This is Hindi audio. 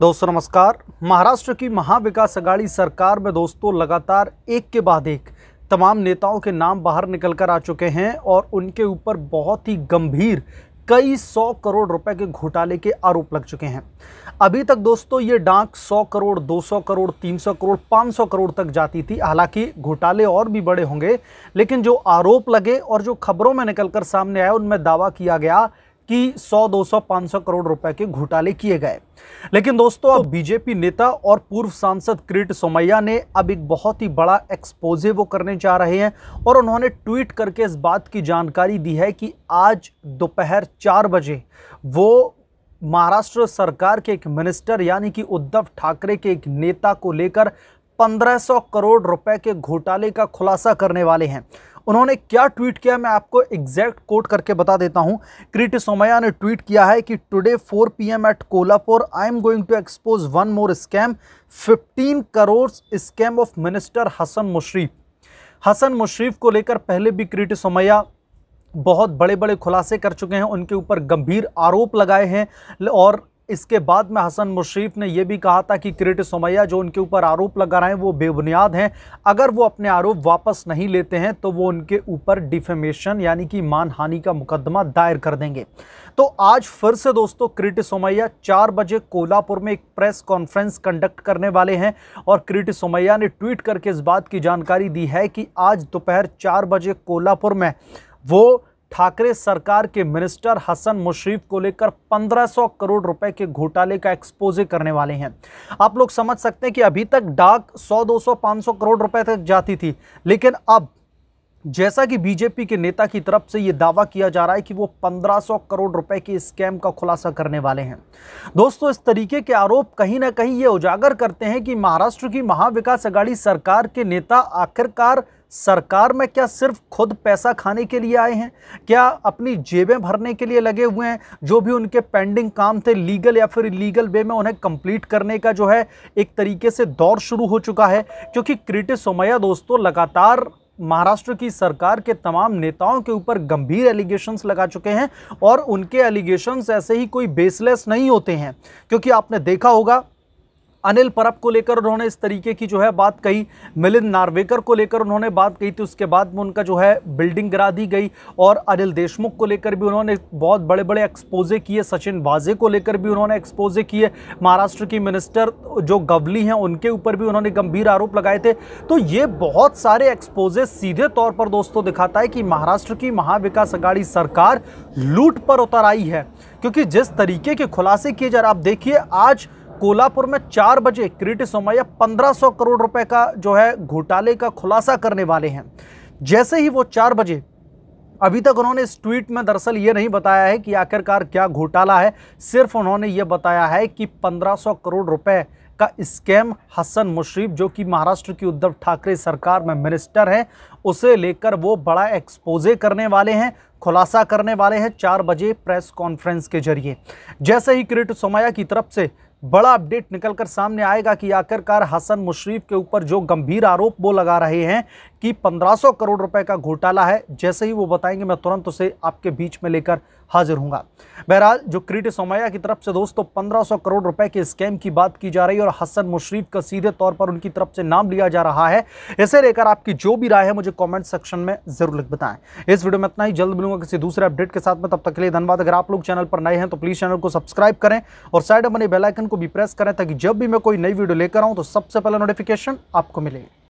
दोस्तों नमस्कार महाराष्ट्र की महाविकास अगाड़ी सरकार में दोस्तों लगातार एक के बाद एक तमाम नेताओं के नाम बाहर निकल कर आ चुके हैं और उनके ऊपर बहुत ही गंभीर कई सौ करोड़ रुपए के घोटाले के आरोप लग चुके हैं अभी तक दोस्तों ये डाक 100 करोड़ 200 करोड़ 300 करोड़ 500 करोड़ तक जाती थी हालांकि घोटाले और भी बड़े होंगे लेकिन जो आरोप लगे और जो खबरों में निकलकर सामने आए उनमें दावा किया गया कि 100, 200, 500 करोड़ रुपए के घोटाले किए गए लेकिन दोस्तों अब बीजेपी नेता और पूर्व सांसद क्रीट सोमैया ने अब एक बहुत ही बड़ा एक्सपोजे वो करने जा रहे हैं और उन्होंने ट्वीट करके इस बात की जानकारी दी है कि आज दोपहर चार बजे वो महाराष्ट्र सरकार के एक मिनिस्टर यानी कि उद्धव ठाकरे के एक नेता को लेकर 1500 करोड़ रुपए के घोटाले का खुलासा करने वाले हैं उन्होंने क्या ट्वीट किया मैं आपको एग्जैक्ट कोट करके बता देता हूं क्रिट सोमैया ने ट्वीट किया है कि today 4 PM at Kolhapur I am going to expose one more scam 15 crore scam of minister Hasan Mushrif Hasan Mushrif को लेकर पहले भी क्रिट सोमैया बहुत बड़े बड़े खुलासे कर चुके हैं उनके ऊपर गंभीर आरोप लगाए हैं और इसके बाद में हसन मुशरीफ ने यह भी कहा था कि किरेट सोमैया जो उनके ऊपर आरोप लगा रहे हैं वो बेबुनियाद हैं अगर वो अपने आरोप वापस नहीं लेते हैं तो वो उनके ऊपर डिफेमेशन यानी कि मानहानि का मुकदमा दायर कर देंगे तो आज फिर से दोस्तों किरीट सोमैया चार बजे कोल्हापुर में एक प्रेस कॉन्फ्रेंस कंडक्ट करने वाले हैं और किरट सोमैया ने ट्वीट करके इस बात की जानकारी दी है कि आज दोपहर चार बजे कोल्हापुर में वो ठाकरे सरकार के मिनिस्टर हसन मुशरीफ को लेकर 1500 करोड़ रुपए के घोटाले का एक्सपोजे करने वाले हैं आप लोग समझ सकते हैं कि अभी तक डाक 100, 200, 500 करोड़ रुपए तक जाती थी लेकिन अब जैसा कि बीजेपी के नेता की तरफ से यह दावा किया जा रहा है कि वो 1500 करोड़ रुपए के स्कैम का खुलासा करने वाले हैं दोस्तों इस तरीके के आरोप कहीं ना कहीं ये उजागर करते हैं कि महाराष्ट्र की महाविकास अघाड़ी सरकार के नेता आखिरकार सरकार में क्या सिर्फ खुद पैसा खाने के लिए आए हैं क्या अपनी जेबें भरने के लिए लगे हुए हैं जो भी उनके पेंडिंग काम थे लीगल या फिर लीगल वे में उन्हें कंप्लीट करने का जो है एक तरीके से दौर शुरू हो चुका है क्योंकि क्रिटिस सोमैया दोस्तों लगातार महाराष्ट्र की सरकार के तमाम नेताओं के ऊपर गंभीर एलिगेशंस लगा चुके हैं और उनके एलिगेशंस ऐसे ही कोई बेसलेस नहीं होते हैं क्योंकि आपने देखा होगा अनिल परब को लेकर उन्होंने इस तरीके की जो है बात कही मिलिंद नार्वेकर को लेकर उन्होंने बात कही थी उसके बाद में उनका जो है बिल्डिंग गिरा दी गई और अनिल देशमुख को लेकर भी उन्होंने बहुत बड़े बड़े एक्सपोजे किए सचिन वाजे को लेकर भी उन्होंने एक्सपोजे किए महाराष्ट्र की मिनिस्टर जो गवली हैं उनके ऊपर भी उन्होंने गंभीर आरोप लगाए थे तो ये बहुत सारे एक्सपोजे सीधे तौर पर दोस्तों दिखाता है कि महाराष्ट्र की महाविकास अघाड़ी सरकार लूट पर उतर आई है क्योंकि जिस तरीके के खुलासे किए जा रहे आप देखिए आज कोलापुर में चार बजे किरीटी सोमैया 1500 करोड़ रुपए का जो है घोटाले का खुलासा करने वाले हैं जैसे ही वो चार बजे अभी तक उन्होंने इस ट्वीट में दरअसल ये नहीं बताया है कि आखिरकार क्या घोटाला है सिर्फ उन्होंने ये बताया है कि 1500 करोड़ रुपए का स्कैम हसन मुशरीफ जो कि महाराष्ट्र की उद्धव ठाकरे सरकार में मिनिस्टर हैं उसे लेकर वो बड़ा एक्सपोजे करने वाले हैं खुलासा करने वाले हैं चार बजे प्रेस कॉन्फ्रेंस के जरिए जैसे ही क्रिट सोमया की तरफ से बड़ा अपडेट निकलकर सामने आएगा कि आखिरकार हसन मुशरीफ के ऊपर जो गंभीर आरोप वो लगा रहे हैं कि 1500 करोड़ रुपए का घोटाला है जैसे ही वो बताएंगे मैं तुरंत उसे आपके बीच में लेकर हाजिर हूँगा बहरहाल जो क्रीट सोमैया की तरफ से दोस्तों 1500 करोड़ रुपए के स्कैम की बात की जा रही है और हसन मुशरीफ का सीधे तौर पर उनकी तरफ से नाम लिया जा रहा है इसे लेकर आपकी जो भी राय है मुझे कॉमेंट सेक्शन में जरूर बताएं इस वीडियो में इतना ही जल्द मिलूंगा किसी दूसरे अपडेट के साथ में तब तक के लिए धन्यवाद अगर आप लोग चैनल पर नए हैं तो प्लीज़ चैनल को सब्सक्राइब करें और साइड में बने बेलाइकन को भी प्रेस करें ताकि जब भी मैं कोई नई वीडियो लेकर आऊँ तो सबसे पहले नोटिफिकेशन आपको मिलेगी